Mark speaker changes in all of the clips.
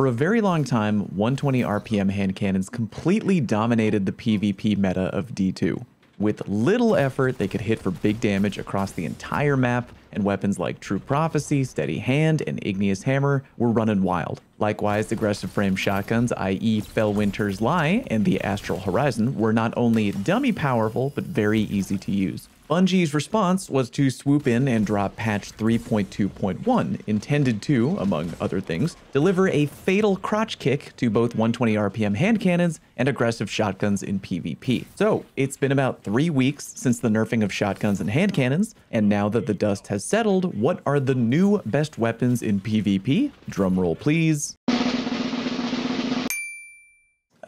Speaker 1: For a very long time, 120 RPM hand cannons completely dominated the PvP meta of D2. With little effort, they could hit for big damage across the entire map, and weapons like True Prophecy, Steady Hand, and Igneous Hammer were running wild. Likewise, aggressive frame shotguns, i.e. Fell Winter's Lie and the Astral Horizon, were not only dummy powerful, but very easy to use. Bungie's response was to swoop in and drop patch 3.2.1, intended to, among other things, deliver a fatal crotch kick to both 120 RPM hand cannons and aggressive shotguns in PvP. So, it's been about three weeks since the nerfing of shotguns and hand cannons, and now that the dust has settled, what are the new best weapons in PvP? Drumroll please.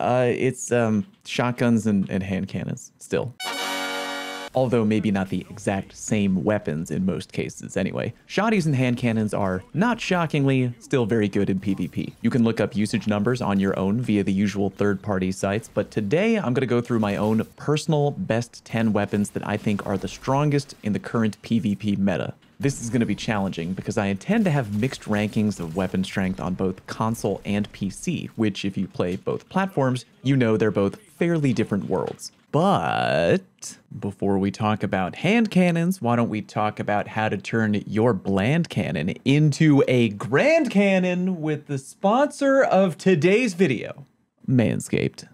Speaker 1: Uh, it's um, shotguns and, and hand cannons, still although maybe not the exact same weapons in most cases anyway. Shotties and hand cannons are, not shockingly, still very good in PvP. You can look up usage numbers on your own via the usual third-party sites, but today I'm going to go through my own personal best 10 weapons that I think are the strongest in the current PvP meta. This is going to be challenging because I intend to have mixed rankings of weapon strength on both console and PC, which if you play both platforms, you know they're both fairly different worlds. But before we talk about hand cannons, why don't we talk about how to turn your bland cannon into a grand cannon with the sponsor of today's video, Manscaped.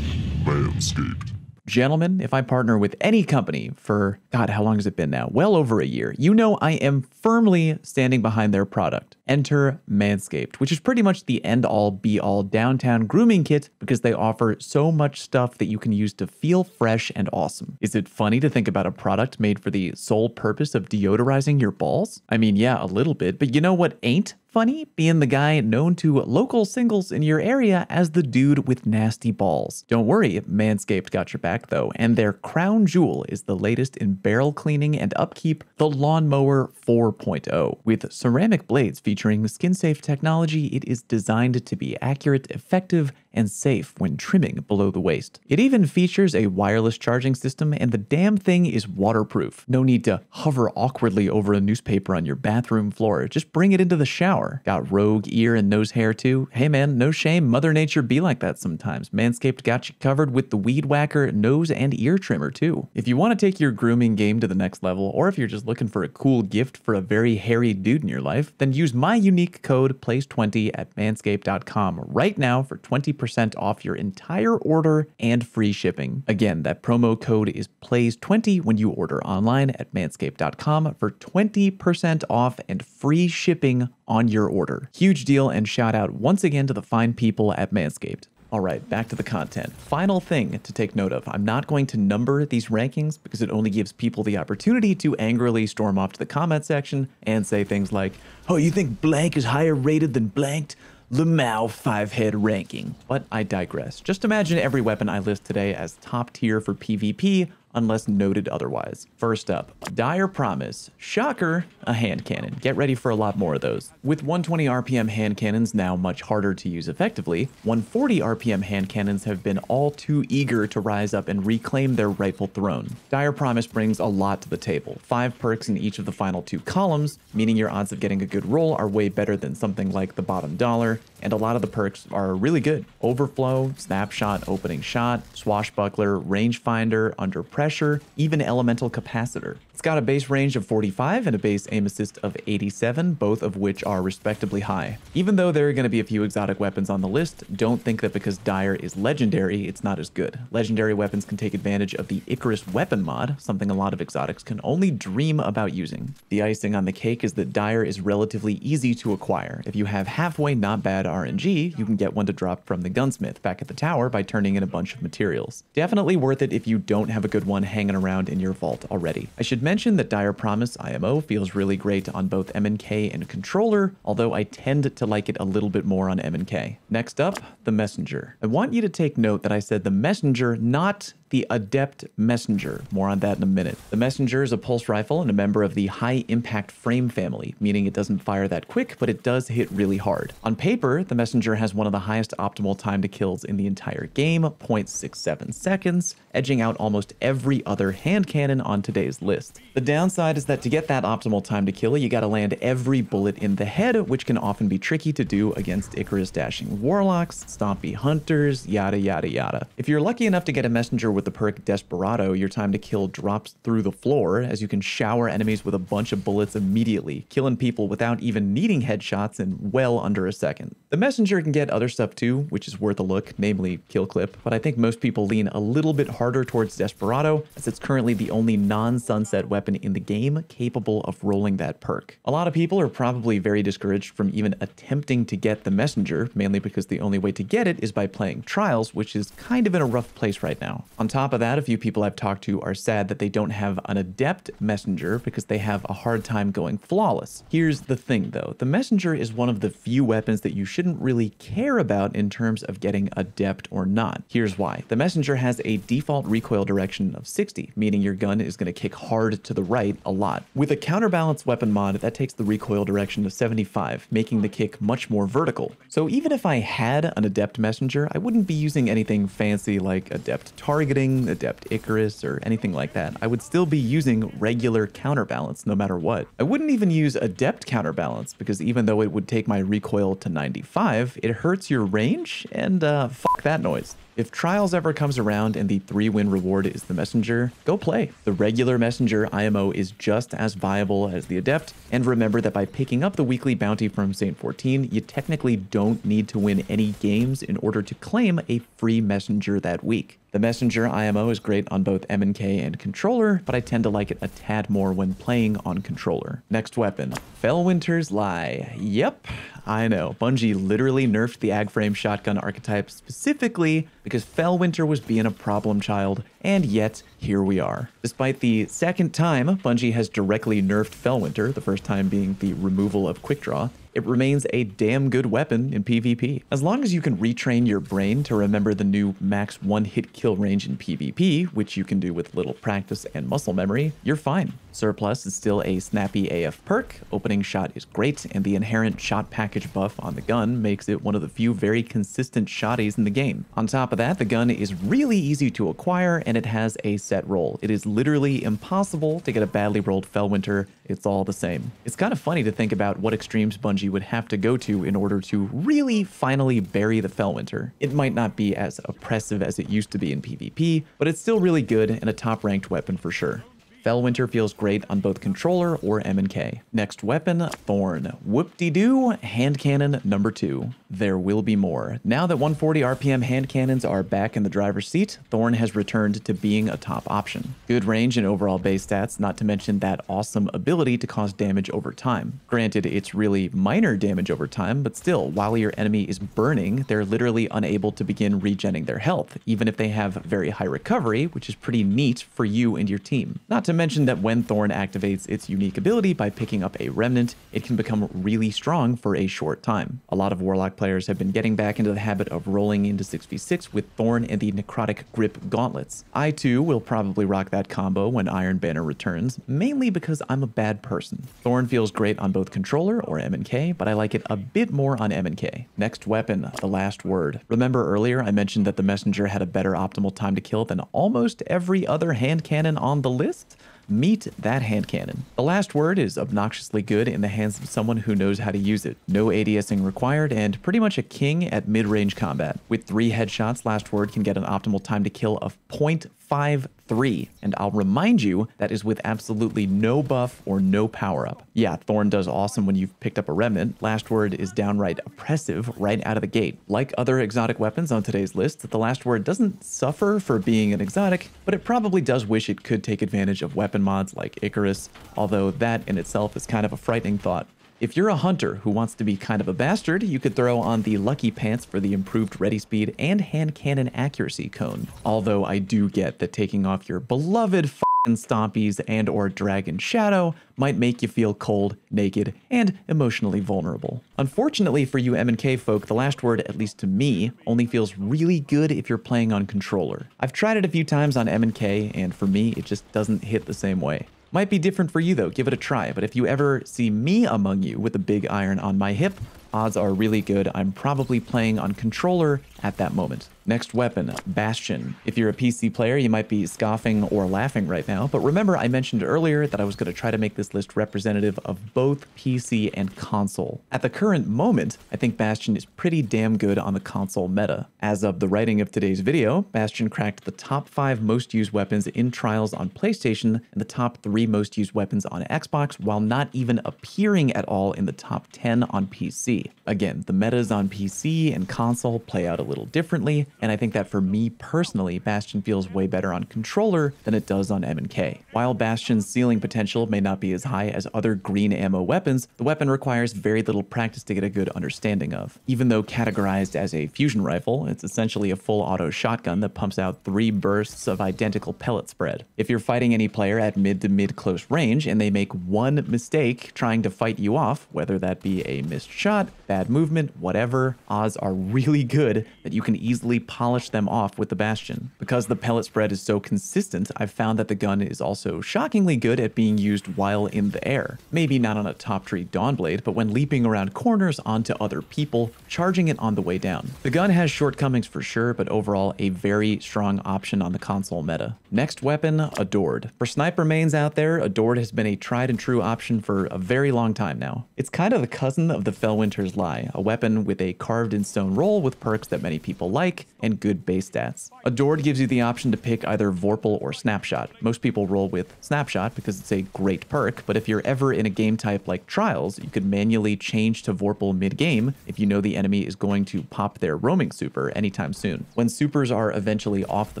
Speaker 1: Manscaped. Gentlemen, if I partner with any company for, God, how long has it been now? Well over a year, you know I am firmly standing behind their product. Enter Manscaped, which is pretty much the end all be all downtown grooming kit because they offer so much stuff that you can use to feel fresh and awesome. Is it funny to think about a product made for the sole purpose of deodorizing your balls? I mean, yeah, a little bit, but you know what ain't? Funny being the guy known to local singles in your area as the dude with nasty balls. Don't worry Manscaped got your back though, and their crown jewel is the latest in barrel cleaning and upkeep, the Lawnmower 4.0. With ceramic blades featuring skin-safe technology, it is designed to be accurate, effective, and safe when trimming below the waist. It even features a wireless charging system and the damn thing is waterproof. No need to hover awkwardly over a newspaper on your bathroom floor, just bring it into the shower. Got rogue ear and nose hair too? Hey man, no shame, Mother Nature be like that sometimes. Manscaped got you covered with the Weed Whacker nose and ear trimmer too. If you want to take your grooming game to the next level, or if you're just looking for a cool gift for a very hairy dude in your life, then use my unique code PLACE20 at manscaped.com right now for 20% percent off your entire order and free shipping. Again, that promo code is PLAYS20 when you order online at manscaped.com for 20% off and free shipping on your order. Huge deal and shout out once again to the fine people at Manscaped. All right, back to the content. Final thing to take note of. I'm not going to number these rankings because it only gives people the opportunity to angrily storm off to the comment section and say things like, oh, you think blank is higher rated than blanked? Mao 5-head ranking. But I digress. Just imagine every weapon I list today as top tier for PvP, unless noted otherwise. First up, Dire Promise. Shocker, a hand cannon. Get ready for a lot more of those. With 120 RPM hand cannons now much harder to use effectively, 140 RPM hand cannons have been all too eager to rise up and reclaim their rightful throne. Dire Promise brings a lot to the table. Five perks in each of the final two columns, meaning your odds of getting a good roll are way better than something like the bottom dollar, and a lot of the perks are really good. Overflow, Snapshot, Opening Shot, Swashbuckler, Rangefinder, Under Pressure, pressure, even elemental capacitor. It's got a base range of 45 and a base aim assist of 87, both of which are respectably high. Even though there are going to be a few exotic weapons on the list, don't think that because Dire is legendary, it's not as good. Legendary weapons can take advantage of the Icarus weapon mod, something a lot of exotics can only dream about using. The icing on the cake is that Dire is relatively easy to acquire. If you have halfway not bad RNG, you can get one to drop from the gunsmith back at the tower by turning in a bunch of materials. Definitely worth it if you don't have a good one one hanging around in your vault already. I should mention that Dire Promise IMO feels really great on both MNK and Controller, although I tend to like it a little bit more on MNK. Next up, the Messenger. I want you to take note that I said the Messenger, not the Adept Messenger. More on that in a minute. The Messenger is a pulse rifle and a member of the high impact frame family, meaning it doesn't fire that quick, but it does hit really hard. On paper, the Messenger has one of the highest optimal time to kills in the entire game, 0.67 seconds, edging out almost every other hand cannon on today's list. The downside is that to get that optimal time to kill, you gotta land every bullet in the head, which can often be tricky to do against Icarus dashing warlocks, stompy hunters, yada yada yada. If you're lucky enough to get a Messenger with the perk Desperado, your time to kill drops through the floor as you can shower enemies with a bunch of bullets immediately, killing people without even needing headshots in well under a second. The Messenger can get other stuff too, which is worth a look, namely Kill Clip, but I think most people lean a little bit harder towards Desperado as it's currently the only non-sunset weapon in the game capable of rolling that perk. A lot of people are probably very discouraged from even attempting to get the Messenger, mainly because the only way to get it is by playing Trials, which is kind of in a rough place right now. On on top of that, a few people I've talked to are sad that they don't have an adept messenger because they have a hard time going flawless. Here's the thing though, the messenger is one of the few weapons that you shouldn't really care about in terms of getting adept or not. Here's why. The messenger has a default recoil direction of 60, meaning your gun is going to kick hard to the right a lot. With a counterbalance weapon mod, that takes the recoil direction to 75, making the kick much more vertical. So even if I had an adept messenger, I wouldn't be using anything fancy like adept target Picketing, Adept Icarus, or anything like that, I would still be using regular Counterbalance no matter what. I wouldn't even use Adept Counterbalance because even though it would take my recoil to 95, it hurts your range and uh, fuck that noise. If Trials ever comes around and the three win reward is the Messenger, go play. The regular Messenger IMO is just as viable as the Adept, and remember that by picking up the weekly bounty from Saint 14, you technically don't need to win any games in order to claim a free Messenger that week. The Messenger IMO is great on both M&K and controller, but I tend to like it a tad more when playing on controller. Next weapon, Fellwinter's Lie. Yep, I know. Bungie literally nerfed the ag frame shotgun archetype specifically because Fellwinter was being a problem child, and yet here we are. Despite the second time Bungie has directly nerfed Fellwinter, the first time being the removal of Quickdraw, it remains a damn good weapon in PvP. As long as you can retrain your brain to remember the new max one hit kill range in PvP, which you can do with little practice and muscle memory, you're fine. Surplus is still a snappy AF perk, opening shot is great, and the inherent shot package buff on the gun makes it one of the few very consistent shotties in the game. On top of that, the gun is really easy to acquire and it has a set roll. It is literally impossible to get a badly rolled Fellwinter, it's all the same. It's kind of funny to think about what extremes Bungie you would have to go to in order to really finally bury the Felwinter. It might not be as oppressive as it used to be in PvP, but it's still really good and a top ranked weapon for sure. Fellwinter feels great on both controller or M&K. Next weapon, Thorn. Whoop-de-doo, hand cannon number two. There will be more. Now that 140 RPM hand cannons are back in the driver's seat, Thorn has returned to being a top option. Good range and overall base stats, not to mention that awesome ability to cause damage over time. Granted, it's really minor damage over time, but still, while your enemy is burning, they're literally unable to begin regenning their health, even if they have very high recovery, which is pretty neat for you and your team. Not to mention that when Thorn activates its unique ability by picking up a remnant, it can become really strong for a short time. A lot of Warlock players have been getting back into the habit of rolling into 6v6 with Thorn and the Necrotic Grip Gauntlets. I too will probably rock that combo when Iron Banner returns, mainly because I'm a bad person. Thorn feels great on both controller or M&K, but I like it a bit more on M&K. Next weapon, the last word. Remember earlier I mentioned that the Messenger had a better optimal time to kill than almost every other hand cannon on the list? Meet that hand cannon. The last word is obnoxiously good in the hands of someone who knows how to use it. No ADSing required and pretty much a king at mid-range combat. With three headshots, last word can get an optimal time to kill of 0.53. And I'll remind you, that is with absolutely no buff or no power up. Yeah, Thorn does awesome when you've picked up a remnant. Last word is downright oppressive right out of the gate. Like other exotic weapons on today's list, the last word doesn't suffer for being an exotic, but it probably does wish it could take advantage of weapons weapon mods like Icarus, although that in itself is kind of a frightening thought. If you're a hunter who wants to be kind of a bastard, you could throw on the Lucky Pants for the improved ready speed and hand cannon accuracy cone. Although I do get that taking off your beloved stompies and or dragon shadow might make you feel cold, naked, and emotionally vulnerable. Unfortunately for you M&K folk, the last word, at least to me, only feels really good if you're playing on controller. I've tried it a few times on M&K, and for me, it just doesn't hit the same way. Might be different for you though, give it a try, but if you ever see me among you with a big iron on my hip, odds are really good I'm probably playing on controller at that moment. Next weapon, Bastion. If you're a PC player, you might be scoffing or laughing right now, but remember I mentioned earlier that I was going to try to make this list representative of both PC and console. At the current moment, I think Bastion is pretty damn good on the console meta. As of the writing of today's video, Bastion cracked the top 5 most used weapons in trials on PlayStation and the top 3 most used weapons on Xbox while not even appearing at all in the top 10 on PC. Again, the metas on PC and console play out a little little differently, and I think that for me personally, Bastion feels way better on controller than it does on M&K. While Bastion's ceiling potential may not be as high as other green ammo weapons, the weapon requires very little practice to get a good understanding of. Even though categorized as a fusion rifle, it's essentially a full auto shotgun that pumps out three bursts of identical pellet spread. If you're fighting any player at mid to mid close range and they make one mistake trying to fight you off, whether that be a missed shot, bad movement, whatever, odds are really good that you can easily polish them off with the Bastion. Because the pellet spread is so consistent, I've found that the gun is also shockingly good at being used while in the air. Maybe not on a top tree Dawnblade, but when leaping around corners onto other people, charging it on the way down. The gun has shortcomings for sure, but overall a very strong option on the console meta. Next weapon, Adored. For sniper mains out there, Adored has been a tried and true option for a very long time now. It's kind of the cousin of the Fellwinter's Lie, a weapon with a carved in stone roll with perks that many many people like, and good base stats. Adored gives you the option to pick either Vorpal or Snapshot. Most people roll with Snapshot because it's a great perk, but if you're ever in a game type like Trials, you could manually change to Vorpal mid-game if you know the enemy is going to pop their roaming super anytime soon. When supers are eventually off the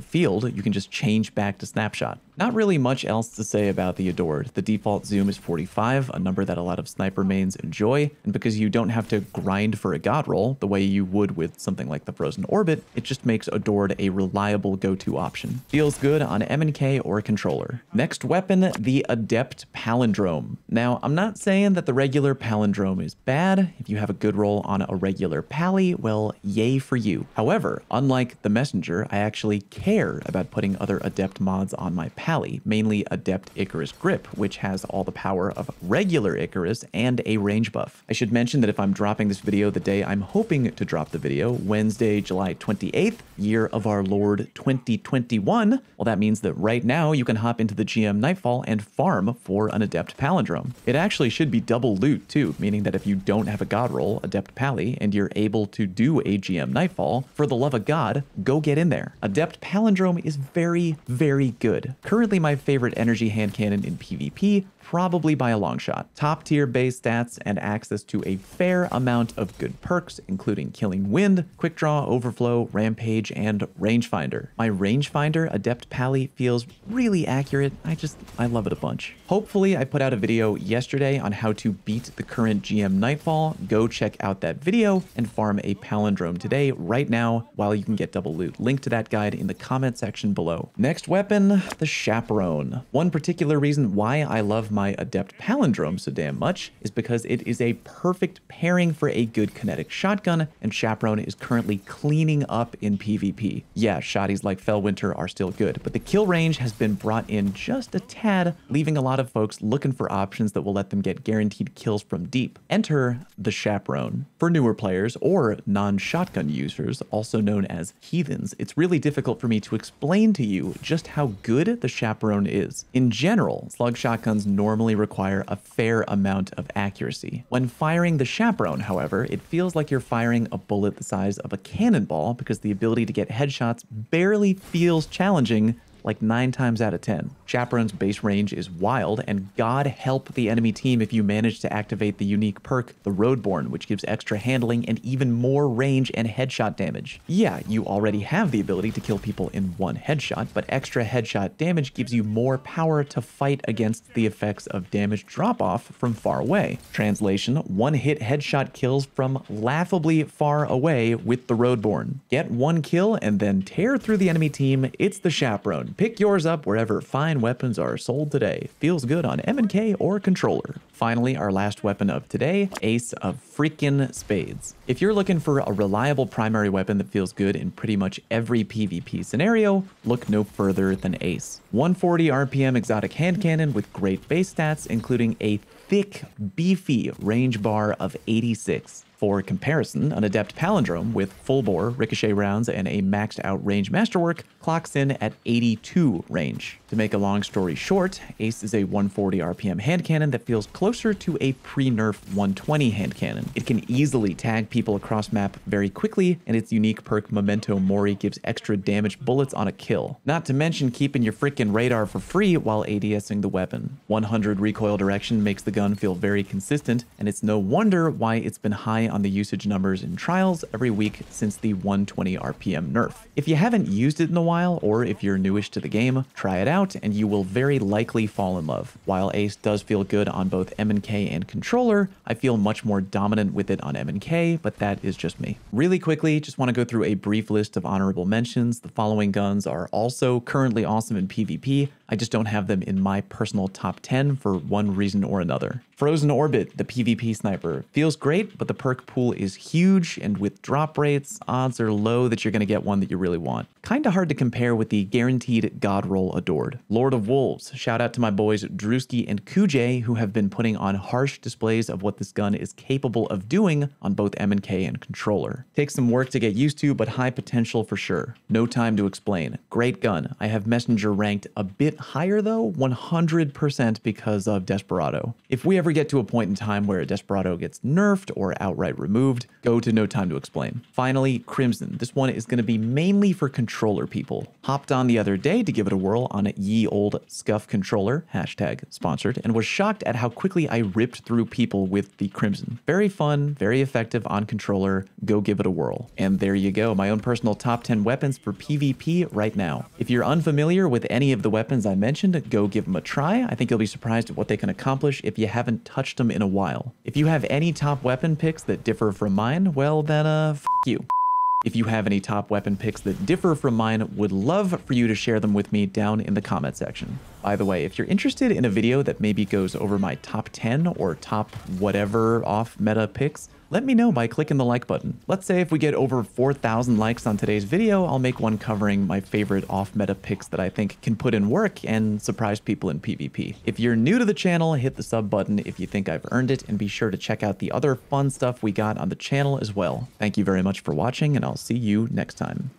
Speaker 1: field, you can just change back to Snapshot. Not really much else to say about the Adored. The default zoom is 45, a number that a lot of sniper mains enjoy, and because you don't have to grind for a god roll the way you would with something like the frozen orbit, it just makes Adored a reliable go-to option. Feels good on M&K or controller. Next weapon, the Adept Palindrome. Now, I'm not saying that the regular Palindrome is bad. If you have a good roll on a regular Pally, well, yay for you. However, unlike the Messenger, I actually care about putting other Adept mods on my Pally, mainly Adept Icarus Grip, which has all the power of regular Icarus and a range buff. I should mention that if I'm dropping this video the day I'm hoping to drop the video, Wednesday July 28th, year of our Lord 2021. Well, that means that right now you can hop into the GM Nightfall and farm for an Adept Palindrome. It actually should be double loot too, meaning that if you don't have a God roll, Adept Pally, and you're able to do a GM Nightfall, for the love of God, go get in there. Adept Palindrome is very, very good. Currently my favorite energy hand cannon in PvP, probably by a long shot. Top tier base stats and access to a fair amount of good perks, including Killing Wind, Quick Draw, Overflow, Rampage, and Rangefinder. My Rangefinder Adept Pally feels really accurate. I just, I love it a bunch. Hopefully, I put out a video yesterday on how to beat the current GM Nightfall. Go check out that video and farm a Palindrome today, right now, while you can get double loot. Link to that guide in the comment section below. Next weapon, the Chaperone. One particular reason why I love my why Adept palindromes so damn much is because it is a perfect pairing for a good kinetic shotgun, and Chaperone is currently cleaning up in PvP. Yeah, shotties like Fellwinter are still good, but the kill range has been brought in just a tad, leaving a lot of folks looking for options that will let them get guaranteed kills from deep. Enter the Chaperone. For newer players, or non-shotgun users, also known as heathens, it's really difficult for me to explain to you just how good the Chaperone is. In general, slug shotguns normally normally require a fair amount of accuracy. When firing the chaperone, however, it feels like you're firing a bullet the size of a cannonball because the ability to get headshots barely feels challenging like nine times out of ten. Chaperone's base range is wild, and God help the enemy team if you manage to activate the unique perk, the Roadborn, which gives extra handling and even more range and headshot damage. Yeah, you already have the ability to kill people in one headshot, but extra headshot damage gives you more power to fight against the effects of damage drop-off from far away. Translation, one-hit headshot kills from laughably far away with the Roadborn. Get one kill and then tear through the enemy team, it's the Chaperone. Pick yours up wherever fine weapons are sold today. Feels good on M&K or controller. Finally, our last weapon of today, Ace of freaking Spades. If you're looking for a reliable primary weapon that feels good in pretty much every PvP scenario, look no further than Ace. 140 RPM exotic hand cannon with great base stats, including a thick, beefy range bar of 86. For comparison, an Adept Palindrome with full bore, ricochet rounds, and a maxed out range masterwork clocks in at 82 range. To make a long story short, Ace is a 140 RPM hand cannon that feels closer to a pre-nerf 120 hand cannon. It can easily tag people across map very quickly, and its unique perk Memento Mori gives extra damage bullets on a kill. Not to mention keeping your freaking radar for free while ADSing the weapon. 100 recoil direction makes the gun feel very consistent, and it's no wonder why it's been high on the usage numbers in trials every week since the 120 RPM nerf. If you haven't used it in a while, or if you're newish to the game, try it out out, and you will very likely fall in love. While Ace does feel good on both M&K and Controller, I feel much more dominant with it on M&K, but that is just me. Really quickly, just want to go through a brief list of honorable mentions. The following guns are also currently awesome in PvP, I just don't have them in my personal top 10 for one reason or another. Frozen Orbit, the PvP sniper, feels great, but the perk pool is huge, and with drop rates, odds are low that you're going to get one that you really want. Kinda hard to compare with the guaranteed god roll adored. Lord of Wolves, shout out to my boys Drewski and Kujay, who have been putting on harsh displays of what this gun is capable of doing on both M&K and controller. Takes some work to get used to, but high potential for sure. No time to explain. Great gun. I have Messenger ranked a bit bit higher though, 100% because of Desperado. If we ever get to a point in time where Desperado gets nerfed or outright removed, go to No Time to Explain. Finally, Crimson. This one is going to be mainly for controller people. Hopped on the other day to give it a whirl on Ye Old Scuff Controller, hashtag sponsored, and was shocked at how quickly I ripped through people with the Crimson. Very fun, very effective on controller, go give it a whirl. And there you go, my own personal top 10 weapons for PvP right now. If you're unfamiliar with any of the weapons as I mentioned, go give them a try. I think you'll be surprised at what they can accomplish if you haven't touched them in a while. If you have any top weapon picks that differ from mine, well then, uh, you. If you have any top weapon picks that differ from mine, would love for you to share them with me down in the comment section. By the way, if you're interested in a video that maybe goes over my top 10 or top whatever off meta picks, let me know by clicking the like button. Let's say if we get over 4,000 likes on today's video, I'll make one covering my favorite off-meta picks that I think can put in work and surprise people in PvP. If you're new to the channel, hit the sub button if you think I've earned it, and be sure to check out the other fun stuff we got on the channel as well. Thank you very much for watching, and I'll see you next time.